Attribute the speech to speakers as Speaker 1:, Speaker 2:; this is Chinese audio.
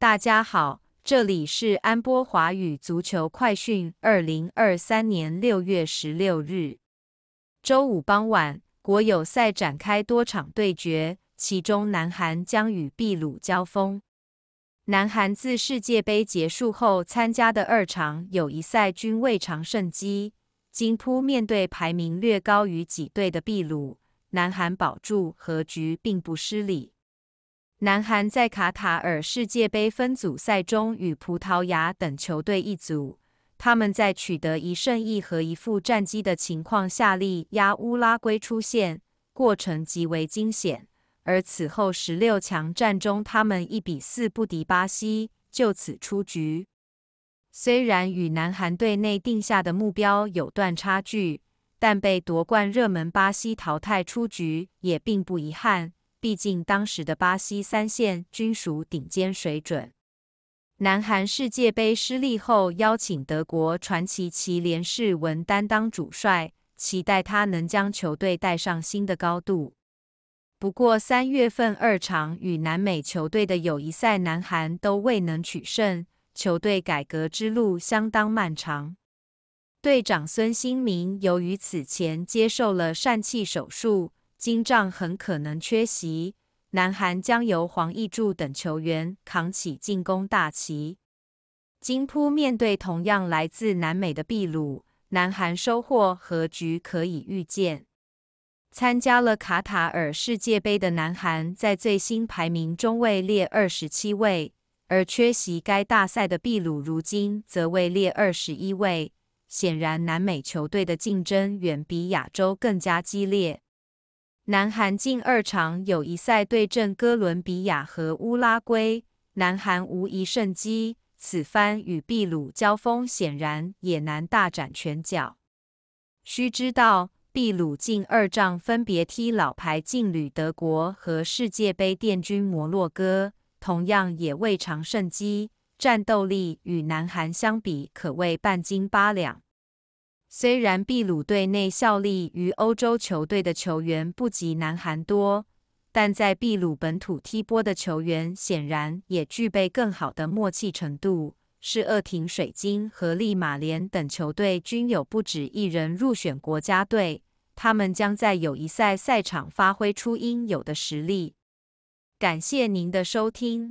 Speaker 1: 大家好，这里是安波华语足球快讯。二零二三年六月十六日，周五傍晚，国友赛展开多场对决，其中南韩将与秘鲁交锋。南韩自世界杯结束后参加的二场友谊赛均未尝胜绩，今扑面对排名略高于几队的秘鲁，南韩保住和局，并不失礼。南韩在卡塔尔世界杯分组赛中与葡萄牙等球队一组，他们在取得一胜一和一负战绩的情况下，力压乌拉圭出线，过程极为惊险。而此后十六强战中，他们一比四不敌巴西，就此出局。虽然与南韩队内定下的目标有段差距，但被夺冠热门巴西淘汰出局也并不遗憾。毕竟当时的巴西三线均属顶尖水准。南韩世界杯失利后，邀请德国传奇齐连士文担当主帅，期待他能将球队带上新的高度。不过，三月份二场与南美球队的友谊赛，南韩都未能取胜，球队改革之路相当漫长。队长孙兴民由于此前接受了疝气手术。金帐很可能缺席，南韩将由黄义柱等球员扛起进攻大旗。金扑面对同样来自南美的秘鲁，南韩收获和局可以预见。参加了卡塔尔世界杯的南韩，在最新排名中位列二十七位，而缺席该大赛的秘鲁如今则位列二十一位。显然，南美球队的竞争远比亚洲更加激烈。南韩近二场友谊赛对阵哥伦比亚和乌拉圭，南韩无一胜机。此番与秘鲁交锋，显然也难大展拳脚。需知道，秘鲁近二仗分别踢老牌劲旅德国和世界杯殿军摩洛哥，同样也未尝胜绩，战斗力与南韩相比，可谓半斤八两。虽然秘鲁队内效力于欧洲球队的球员不及南韩多，但在秘鲁本土踢波的球员显然也具备更好的默契程度。是厄廷水晶和利马联等球队均有不止一人入选国家队，他们将在友谊赛赛场发挥出应有的实力。感谢您的收听。